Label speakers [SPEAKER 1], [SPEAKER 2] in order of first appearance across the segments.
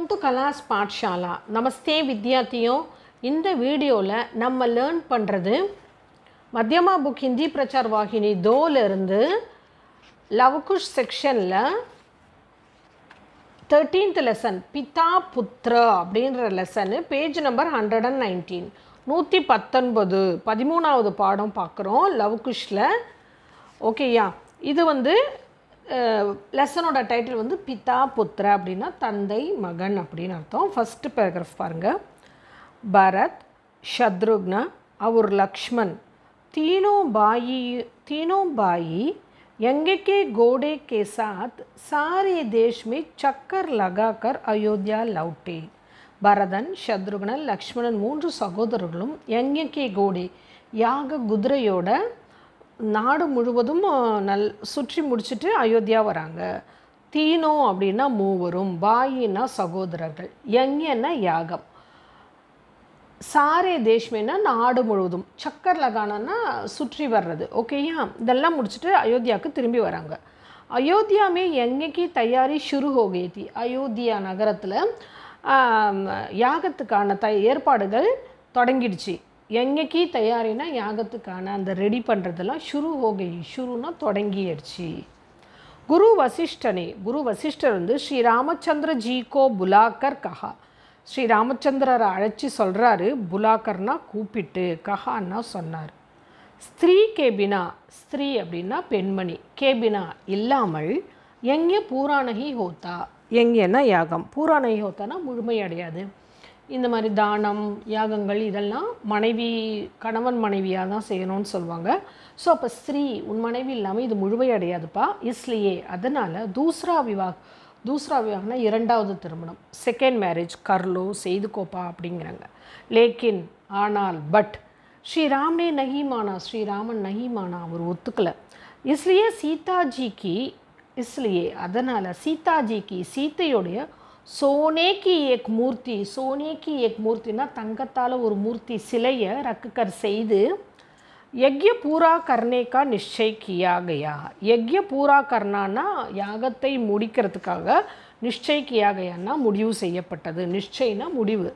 [SPEAKER 1] welcome to கலாஸ் பாட்ஷாலா நமஸ்தே வித்யார்த்தியோ இந்த வீடியோவில் நம்ம லேர்ன் பண்ணுறது மத்தியமா புக் ஹிந்தி பிரச்சார் வாகினி தோலேருந்து லவ்குஷ் செக்ஷனில் தேர்ட்டீன்த் லெசன் பிதா புத்ரா அப்படின்ற lesson page number hundred and nineteen நூற்றி பத்தொன்பது பதிமூணாவது பாடம் பார்க்குறோம் லவ்குஷில் ஓகேயா இது வந்து லெசனோட டைட்டில் வந்து பிதா புத்திர அப்படின்னா தந்தை மகன் அப்படின்னு அர்த்தம் ஃபஸ்ட்டு பேராகிராஃப் பாருங்கள் பரத் ஷத்ருக்ன அவர் லக்ஷ்மண் தீனோ பாயி தீனோ பாயி यंगे கோடே கே சாத் सारे देश சக்கர் லகாக்கர் அயோத்தியா अयोध्या பரதன் சத்ருகனன் லக்ஷ்மணன் மூன்று சகோதரர்களும் கே கோடே யாக குதிரையோட நாடு முழுவதும் நல் சுற்றி முடிச்சுட்டு அயோத்தியா வராங்க தீனோ அப்படின்னா மூவரும் பாயினா சகோதரர்கள் யங்யன்னா யாகம் சாரே தேஷ்மேனா நாடு முழுவதும் சக்கர் லகானன்னா சுற்றி வர்றது ஓகேயா இதெல்லாம் முடிச்சுட்டு அயோத்தியாவுக்கு திரும்பி வராங்க அயோத்தியாமே எங்கேக்கு தயாரி ஷுரு ஹோகேதி அயோத்தியா நகரத்தில் யாகத்துக்கான த ஏற்பாடுகள் தொடங்கிடுச்சு எங்கேக்கி தயாரினா யாகத்துக்கான அந்த ரெடி பண்ணுறதெல்லாம் ஷுரு ஹோகை ஷுருனா தொடங்கிடுச்சு குரு வசிஷ்டனே குரு வசிஷ்டர் வந்து ஸ்ரீ ராமச்சந்திர ஜீகோ புலாக்கர் கஹா ஸ்ரீ ராமச்சந்திரரை அழைச்சி சொல்கிறாரு புலாக்கர்னா கூப்பிட்டு கஹான்னா சொன்னார் ஸ்திரீ கேபினா ஸ்திரீ அப்படின்னா பெண்மணி கேபினா இல்லாமல் எங்கே பூராணகி ஹோத்தா எங்கேன்னா யாகம் பூராணகி ஹோத்தானா முழுமையடையாது இந்த மாதிரி தானம் யாகங்கள் இதெல்லாம் மனைவி கணவன் மனைவியாக தான் செய்யணும்னு சொல்லுவாங்க ஸோ அப்போ ஸ்ரீ உன் மனைவி இல்லாமல் இது முழுமையடையாதுப்பா இஸ்லியே அதனால் தூஸ்ரா விவாக் தூஸ்ரா விவாகனா இரண்டாவது திருமணம் செகண்ட் மேரேஜ் கர்லோ செய்துக்கோப்பா அப்படிங்கிறாங்க லேக்கின் ஆனால் பட் ஸ்ரீராமனே நகிமானா ஸ்ரீராமன் நகிமானா அவர் ஒத்துக்கலை இஸ்லியே சீதாஜிக்கு இஸ்லியே அதனால் சீதாஜிக்கு சீத்தையுடைய சோனேக்கு ஏக் மூர்த்தி சோனேக்கு ஏக் மூர்த்தினா தங்கத்தால் ஒரு மூர்த்தி சிலையை ரக்குக்கர் செய்து யக்ய பூரா கர்ணேக்கா நிச்சய கியாகையா கயா யக்ய பூரா கர்ணானா யாகத்தை முடிக்கிறதுக்காக நிச்சய கியாகயானா முடிவு செய்யப்பட்டது நிச்சயனா முடிவு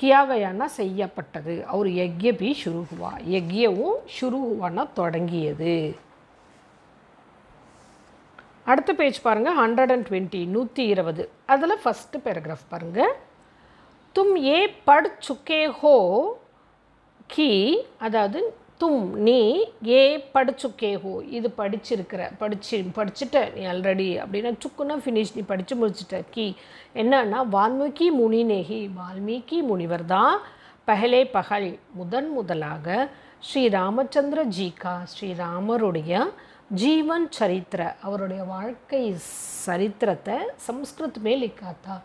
[SPEAKER 1] கியாகையானா செய்யப்பட்டது அவர் யக்ய சுருகுவா யக்யவும் சுருகுவானா தொடங்கியது அடுத்த பேஜ் பாருங்கள் ஹண்ட்ரட் அண்ட் டுவெண்ட்டி நூற்றி இருபது அதில் ஃபஸ்ட்டு பேராகிராஃப் பாருங்கள் தும் ஏ படு சுக்கே ஹோ கி அதாவது தும் நீ ஏ படிச்சுக்கே ஹோ இது படிச்சிருக்கிற படிச்சு படிச்சுட்ட நீ ஆல்ரெடி அப்படின்னா சுக்குன்னா ஃபினிஷ் நீ படித்து முடிச்சிட்ட கி என்னன்னா வால்மீகி முனிநேகி வால்மீகி முனிவர் தான் பகலே பகல் முதன் முதலாக ஸ்ரீ ராமச்சந்திர ஜீகா ஸ்ரீராமருடைய ஜீவன் சரித்திர அவருடைய வாழ்க்கை சரித்திரத்தை சம்ஸ்கிருத்மே லிக்காத்தா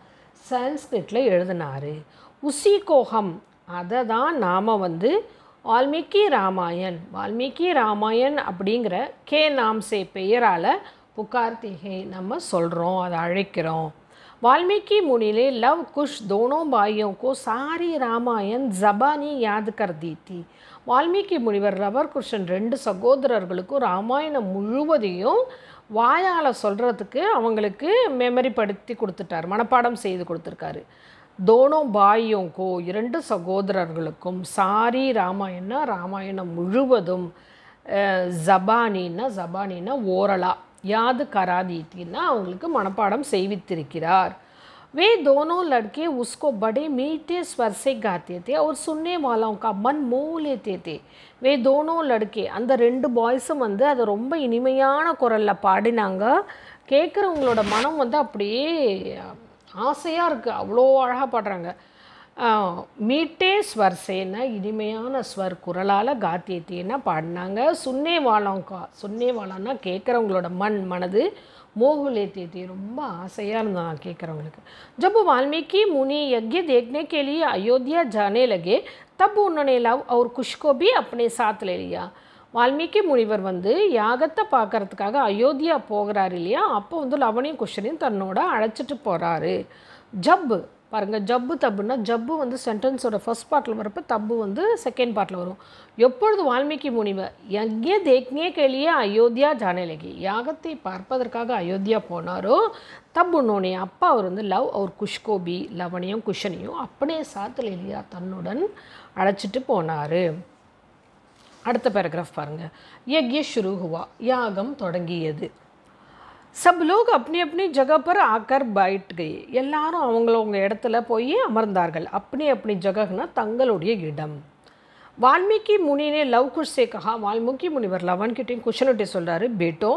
[SPEAKER 1] சான்ஸ்கிரிட்டில் எழுதினார் கோகம் அதை தான் நாம் வந்து வால்மீகி ராமாயண் வால்மீகி ராமாயண் அப்படிங்கிற கே நாம்சே பெயரால் புகார்த்திகை நம்ம சொல்கிறோம் அதை அழைக்கிறோம் வால்மீகி मुनि லவ் குஷ் தோனோ दोनों भाइयों को सारी रामायण जबानी याद வால்மீகி முனிவர் ரவர் குஷன் ரெண்டு சகோதரர்களுக்கும் ராமாயணம் முழுவதையும் வாயால் சொல்கிறதுக்கு அவங்களுக்கு மெமரிப்படுத்தி படுத்தி கொடுத்துட்டார் மனப்பாடம் செய்து கொடுத்துருக்காரு தோனோ பாயோங்கோ இரண்டு சகோதரர்களுக்கும் சாரி ராமாயணா ராமாயணம் முழுவதும் ஜபானின்னா ஜபானின்னா ஓரலாக யாது கராதீட்டின்னா அவங்களுக்கு மனப்பாடம் செய்வித்திருக்கிறார் வே தோனோ லட்கே உஸ்கோ படே மீட்டே ஸ்வர்சை காத்தியத்தே அவர் சுன்னே और सुनने वालों का मन मोह लेते थे அந்த ரெண்டு பாய்ஸும் வந்து அதை ரொம்ப இனிமையான குரலில் பாடினாங்க கேட்குறவங்களோட மனம் வந்து அப்படியே ஆசையாக இருக்குது அவ்வளோ அழகாக பாடுறாங்க மீட்டே ஸ்வர் சேனா இனிமையான ஸ்வர் குரலால் காத்தியத்தேனா பாடினாங்க சுன்னே வாழம்க்கா சுன்னே வாழம்னா கேட்குறவங்களோட மண் மனது मोहले ரொம்ப ஆசையாக இருந்தான் கேட்குறவங்களுக்கு जब வால்மீகி முனி யஜ்ய தேக்னே கேலி அயோத்தியா ஜானே லகே தப்பு लगे லவ் அவர் குஷ்கோபி அப்பனே कुश இல்லையா வால்மீகி முனிவர் வந்து யாகத்தை பார்க்குறதுக்காக அயோத்தியா போகிறார் இல்லையா அப்போ வந்து லவனையும் குஷனையும் தன்னோட அழைச்சிட்டு போகிறாரு ஜப் பாருங்கள் ஜப்பு தப்புன்னா ஜப்பு வந்து சென்டென்ஸோட ஃபஸ்ட் பார்ட்டில் வரப்போ தப்பு வந்து செகண்ட் பார்ட்டில் வரும் எப்பொழுது வால்மீகி முனிவர் எங்கே தேக்கியே கேளியே அயோத்தியா ஜானேலகி யாகத்தை பார்ப்பதற்காக அயோத்தியா போனாரோ தப்புன்னோனே அப்பா அவர் வந்து லவ் அவர் குஷ்கோபி லவனையும் குஷனையும் அப்படியே சாத்தில் இல்லையா தன்னுடன் அழைச்சிட்டு போனார் அடுத்த பேராகிராஃப் பாருங்கள் யக்ய ஷுருகுவா யாகம் தொடங்கியது சப் லோக அப்படி அப்படி जगह पर आकर बैठ எல்லாரும் அவங்கவுங்க இடத்துல போய் அமர்ந்தார்கள் அப்படி அப்படி ஜகனா தங்களுடைய இடம் வால்மீகி முனினே லவ் குஷ் வால்முகி வால்மீகி முனிவர் லவன் கிட்டையும் குஷனுட்டே சொல்கிறாரு பேட்டோ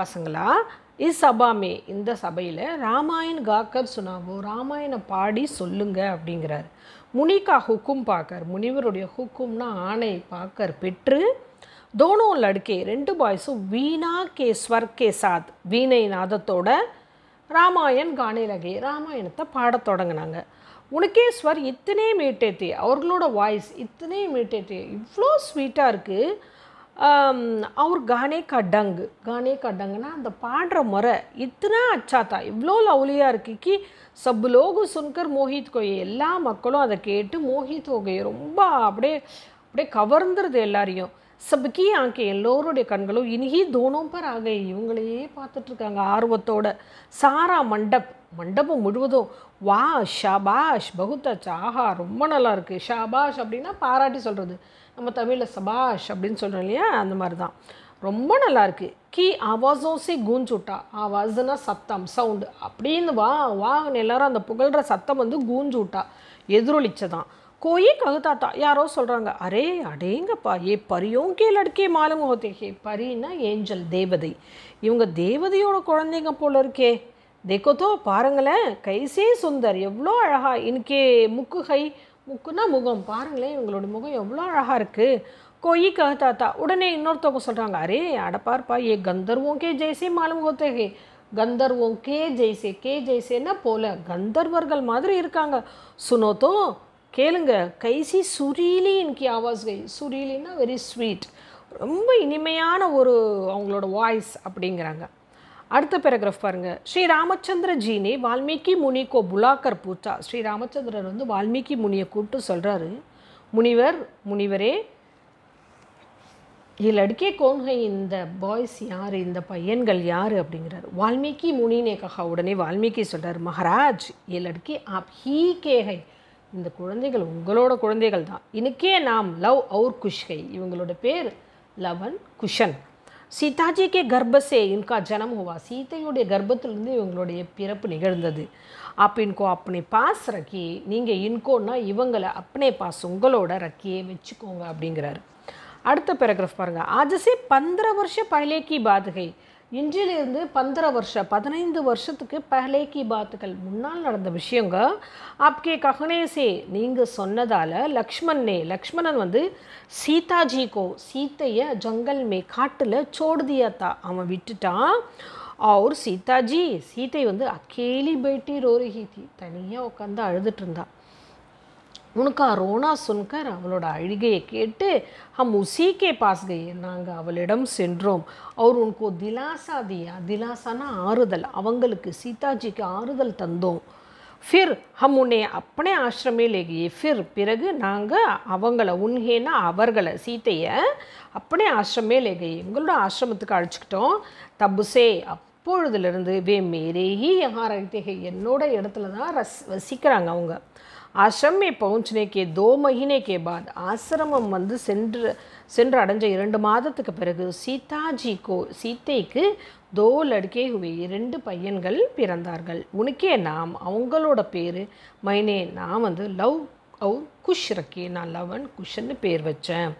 [SPEAKER 1] பசங்களா இஸ் சபாமே இந்த சபையில் ராமாயண் காக்கர் சுனாவோ ராமாயண பாடி சொல்லுங்க அப்படிங்கிறார் முனிகா ஹுக்கும் பார்க்கர் முனிவருடைய ஹுக்கும்னா ஆணை பார்க்கர் பெற்று தோனோ லடுக்கே ரெண்டு பாய்ஸும் வீணா கே ஸ்வர் கே சாத் வீணை நாதத்தோட ராமாயண் கானேலகே ராமாயணத்தை பாடத் தொடங்கினாங்க உனக்கே ஸ்வர் இத்தனே மீட்டேத்தி அவர்களோட வாய்ஸ் இத்தனை மீட்டேத்தி இவ்வளோ ஸ்வீட்டாக இருக்குது அவர் கானே கடங்கு கானே கடங்குன்னா அந்த பாடுற முறை இத்தனை அச்சாத்தா இவ்வளோ லவ்லியாக இருக்குது கி சப்பு லோகு சுன்கர் மோஹித் கோயை எல்லா மக்களும் அதை கேட்டு மோஹித் கோகையை ரொம்ப அப்படியே அப்படியே கவர்ந்துருது எல்லாரையும் सबकी ஆக்கி எல்லோருடைய கண்களும் இனிகி தோணும் பர் ஆகை இவங்களையே பார்த்துட்ருக்காங்க ஆர்வத்தோட சாரா மண்டப் மண்டபம் முழுவதும் வா ஷபாஷ் பகுத்தச் ஆஹா ரொம்ப நல்லா இருக்குது ஷபாஷ் அப்படின்னா பாராட்டி சொல்கிறது நம்ம தமிழில் சபாஷ் அப்படின்னு சொல்கிறோம் இல்லையா அந்த மாதிரி தான் ரொம்ப நல்லா இருக்குது கி ஆவாஸும் சி கூஞ்சுட்டா ஆவாஸ்னா சத்தம் சவுண்டு அப்படின்னு வா வான்னு எல்லாரும் அந்த புகழ்கிற சத்தம் வந்து கூஞ்சுட்டா எதிரொலிச்சதான் கோயி कहता யாரோ சொல்கிறாங்க அரே அடேங்கப்பா ஏ பரியும் கீழ் அடக்கே மாலும் ஹே பரின்னா ஏஞ்சல் தேவதை இவங்க தேவதையோட குழந்தைங்க போல இருக்கே தேக்கோத்தோ பாருங்களேன் கைசே சுந்தர் எவ்வளோ அழகாக இன்கே முக்கு கை முக்குன்னா முகம் பாருங்களேன் இவங்களோட முகம் எவ்வளோ அழகாக இருக்குது கோயி கஹதாத்தா உடனே இன்னொருத்தவங்க சொல்கிறாங்க அரே அடப்பார்ப்பா ஏ கந்தர்வோங்கே ஜெய்சே மாலும் ஹோத்தேகே கந்தர்வோம் கே ஜெய்சே கே ஜெய்சேன்னா போல கந்தர்வர்கள் மாதிரி இருக்காங்க சுனோத்தோ கேளுங்க கைசி சுரீலி இன்கி ஆவாஸ் கை சுரீலின்னா வெரி ஸ்வீட் ரொம்ப இனிமையான ஒரு அவங்களோட வாய்ஸ் அப்படிங்கிறாங்க அடுத்த பேராகிராஃப் பாருங்கள் ஸ்ரீ ராமச்சந்திர ஜீனி வால்மீகி முனி கோ புலாக்கர் பூச்சா ஸ்ரீ ராமச்சந்திரர் வந்து வால்மீகி முனியை கூப்பிட்டு சொல்கிறாரு முனிவர் முனிவரே இதில் அடுக்கே கோன்கை இந்த பாய்ஸ் யார் இந்த பையன்கள் யார் அப்படிங்கிறார் வால்மீகி முனினே கஹா உடனே வால்மீகி சொல்கிறார் மகாராஜ் இதில் அடிக்கே ஆப் ஹீ கேஹை இந்த குழந்தைகள் உங்களோட குழந்தைகள் தான் இன்றைக்கே நாம் லவ் அவுர் குஷ்கை இவங்களோட பேர் லவன் குஷன் சீதாஜி கே கர்ப்பசே இன்கா ஜனம் ஹுவா சீதையுடைய கர்ப்பத்திலிருந்து இவங்களுடைய பிறப்பு நிகழ்ந்தது அப்போ இன்கோ அப்பனை பாஸ் ரக்கி நீங்கள் இன்கோன்னா இவங்களை அப்பனே பாஸ் உங்களோட ரக்கியே வச்சுக்கோங்க அப்படிங்கிறாரு அடுத்த பேராகிராஃப் பாருங்கள் ஆஜசே பந்திர வருஷ பகலே கி பாதுகை இன்றிலிருந்து பந்திர வருஷம் பதினைந்து வருஷத்துக்கு பஹலே கி பாத்துக்கள் முன்னால் நடந்த விஷயங்க ஆப்கே கஹனேசே நீங்கள் சொன்னதால் லக்ஷ்மண்ணே லக்ஷ்மணன் வந்து சீதாஜிக்கோ சீத்தையை ஜங்கல் மே காட்டில் சோடுதியாத்தா அவன் விட்டுட்டான் அவர் சீதாஜி சீத்தை வந்து அக்கேலி பேட்டி ரோரிஹீத்தி தனியாக உட்காந்து அழுதுட்டு இருந்தான் உனக்கா ரோனா சுன்கர் அவளோட அழுகையை கேட்டு ஹம் உசீக்கே பாஸ் கையே நாங்கள் அவளிடம் சென்றோம் அவர் உனக்கு திலாசா தியா திலாசானா ஆறுதல் அவங்களுக்கு சீதாஜிக்கு ஆறுதல் தந்தோம் ஃபிர் ஹம் உன்னை அப்பனே ஆசிரமே லேகியே ஃபிர் பிறகு நாங்கள் அவங்கள உன்கேனா அவர்களை சீத்தைய அப்பனே ஆசிரமே லேகை எங்களோட ஆசிரமத்துக்கு அழைச்சிக்கிட்டோம் தபுசே அப்பொழுதுலேருந்து வே மேரே ஹி என்னோட இடத்துல தான் ரஸ் வசிக்கிறாங்க அவங்க आश्रम में पहुंचने தோ दो கே के ஆசிரமம் வந்து சென்று சென்று அடைஞ்ச இரண்டு மாதத்துக்கு பிறகு சீதாஜி கோ சீத்தைக்கு தோ லடுக்கே ஹுவே இரண்டு பையன்கள் பிறந்தார்கள் உனக்கே நாம் அவங்களோட பேர் மைனே நான் வந்து லவ் அவுர் குஷ் ரக்கே நான் லவன் குஷ்ன்னு பேர் வச்சேன்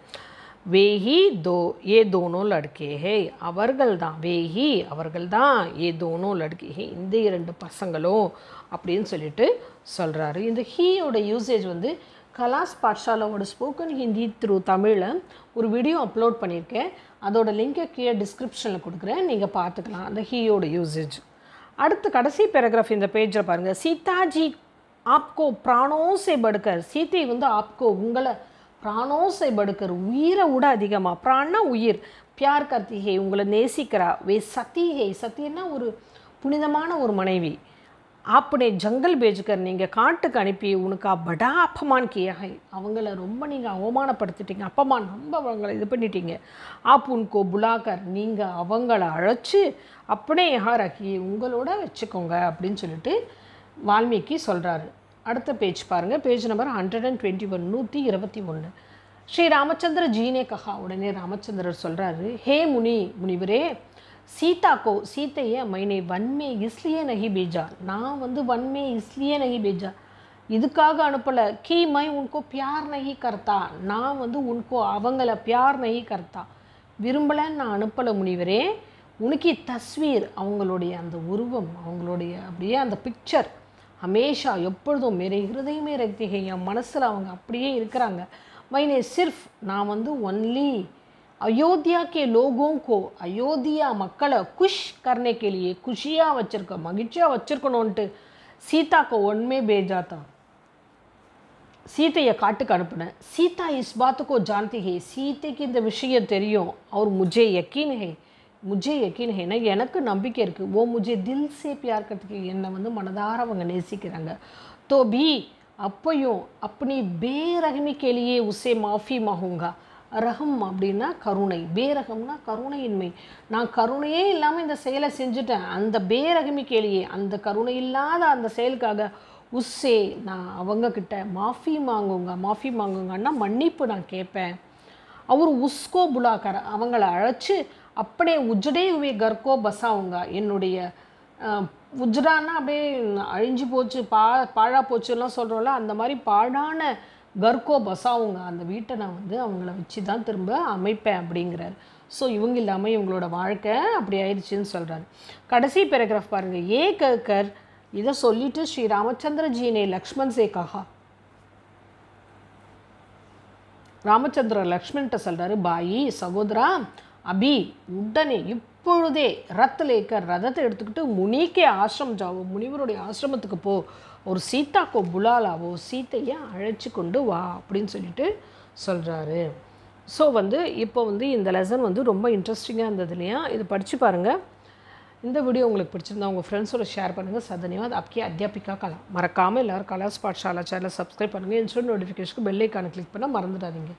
[SPEAKER 1] வேஹி தோ ஏ தோனோ லடுக்கே ஹே அவர்கள் தான் வேஹி அவர்கள் தான் ஏ தோனோ லடுக்கே ஹே இந்த இரண்டு பசங்களும் அப்படின்னு சொல்லிட்டு சொல்கிறாரு இந்த ஹீயோட யூசேஜ் வந்து கலாஸ் பாட்ஷாலாவோட ஸ்போக்கன் ஹிந்தி த்ரூ தமிழில் ஒரு வீடியோ அப்லோட் பண்ணியிருக்கேன் அதோட லிங்கை கீழே டிஸ்கிரிப்ஷனில் கொடுக்குறேன் நீங்கள் பார்த்துக்கலாம் அந்த ஹீயோட யூசேஜ் அடுத்து கடைசி பேராகிராஃப் இந்த பேஜில் பாருங்கள் சீதாஜி ஆப்கோ பிராணோசை படுக்கர் சீத்தை வந்து ஆப்கோ உங்களை பிராணோசைப்படுக்கிற உயிரை விட அதிகமாக பிராணா உயிர் பியார் கத்திகை உங்களை நேசிக்கிறா வே சத்திகை சத்தியன்னா ஒரு புனிதமான ஒரு மனைவி ஆப்பனே ஜங்கல் பேஜுக்கர் நீங்கள் காட்டுக்கு அனுப்பி உனக்கு படா அப்பமான் கியாக அவங்கள ரொம்ப நீங்கள் அவமானப்படுத்திட்டீங்க அப்பமான் ரொம்ப அவங்கள இது பண்ணிட்டீங்க ஆப் புலாகர் புலாக்கர் நீங்கள் அவங்கள அழைச்சி அப்படியே யாராக்கி உங்களோட வச்சுக்கோங்க அப்படின்னு சொல்லிட்டு வால்மீகி சொல்கிறாரு அடுத்த பேஜ் பாருங்கள் page number hundred and twenty one நூற்றி இருபத்தி ஒன்று ஸ்ரீ ராமச்சந்திர ஜீனே கஹா உடனே ராமச்சந்திரர் சொல்கிறாரு ஹே முனி முனிவரே சீதா கோ சீத்தையே மைனை வன்மே இஸ்லியே நகி பேஜா நான் வந்து வன்மே இஸ்லியே நகி பேஜா இதுக்காக அனுப்பலை கீ மை உன்கோ பியார் நகி கர்த்தா நான் வந்து உன்கோ அவங்கள பியார் நகி கர்த்தா விரும்பலைன்னு நான் அனுப்பலை முனிவரே உனக்கு தஸ்வீர் அவங்களுடைய அந்த உருவம் அவங்களுடைய அப்படியே அந்த பிக்சர் ஹமேஷா எப்பொழுதும் மேரே ஹிருதயமே ரத்திகை என் மனசில் அவங்க அப்படியே இருக்கிறாங்க மைனே சிர்ஃப் நான் வந்து ஒன்லி அயோத்தியா கே லோகோம் கோ அயோத்தியா மக்களை குஷ் கர்னே கேலியே குஷியாக வச்சுருக்க மகிழ்ச்சியாக வச்சுருக்கணுன்ட்டு சீதாக்கு ஒன்மே தான் சீத்தையை காட்டுக்கு அனுப்புனேன் சீதா இஸ் பாத்துக்கோ ஜான்திகே சீத்தைக்கு இந்த விஷயம் தெரியும் அவர் முஜே யக்கீன் முஜே யக்கீன் ஹேனா எனக்கு நம்பிக்கை இருக்குது ஓ முஜே தில் சே பியார் கத்துக்கு என்னை வந்து மனதார அவங்க நேசிக்கிறாங்க தோ பி அப்பையும் அப்படி பேரகமி கேளியே உசே மாஃபி மாகுங்கா ரகம் அப்படின்னா கருணை பேரகம்னா கருணையின்மை நான் கருணையே இல்லாமல் இந்த செயலை செஞ்சுட்டேன் அந்த பேரகமி கேளியே அந்த கருணை இல்லாத அந்த செயலுக்காக உஸ்ஸே நான் அவங்கக்கிட்ட மாஃபி வாங்குங்க மாஃபி வாங்குங்கன்னா மன்னிப்பு நான் கேட்பேன் அவர் உஸ்கோ புலாக்கர் அவங்கள அழைச்சி அப்படியே உஜ்டே உமே கர்கோ பசாவுங்க என்னுடைய உஜ்ரானா அப்படியே அழிஞ்சு போச்சு பா பாழா போச்சுலாம் சொல்கிறோம்ல அந்த மாதிரி பாழான கர்கோ பசாவுங்க அந்த வீட்டை நான் வந்து அவங்கள வச்சு தான் திரும்ப அமைப்பேன் அப்படிங்கிறார் ஸோ இவங்க இல்லாமல் இவங்களோட வாழ்க்கை அப்படி ஆயிடுச்சுன்னு சொல்கிறாரு கடைசி பேராகிராஃப் பாருங்கள் ஏ கர் இதை சொல்லிட்டு ஸ்ரீ ராமச்சந்திரஜினே லக்ஷ்மண் சேகாகா ராமச்சந்திர லக்ஷ்மண்கிட்ட சொல்கிறாரு பாயி சகோதரா அபி உடனே இப்பொழுதே ரத்தில் இருக்க ரதத்தை எடுத்துக்கிட்டு முனிக்கே ஆசிரம் ஜாவோ முனிவருடைய ஆசிரமத்துக்கு போ ஒரு சீதாக்கோ புலாலாவோ சீத்தையை அழைச்சி கொண்டு வா அப்படின்னு சொல்லிட்டு சொல்கிறாரு ஸோ வந்து இப்போ வந்து இந்த லெசன் வந்து ரொம்ப இன்ட்ரெஸ்டிங்காக இருந்தது இல்லையா இது படித்து பாருங்கள் இந்த வீடியோ உங்களுக்கு பிடிச்சிருந்தா உங்கள் ஃப்ரெண்ட்ஸோட ஷேர் பண்ணுங்கள் அது அப்பக்கே அத்தியாபிகா கலா மறக்காமல் எல்லோரும் கலாஸ் பாட்ஷாலா சேனலை சப்ஸ்கிரைப் பண்ணுங்கள் இன்ஸ்டன்ட் நோட்டிஃபிகேஷனுக்கு பெல்லைக்கான கிளிக் பண்ணால் மறந்துடாதீங்க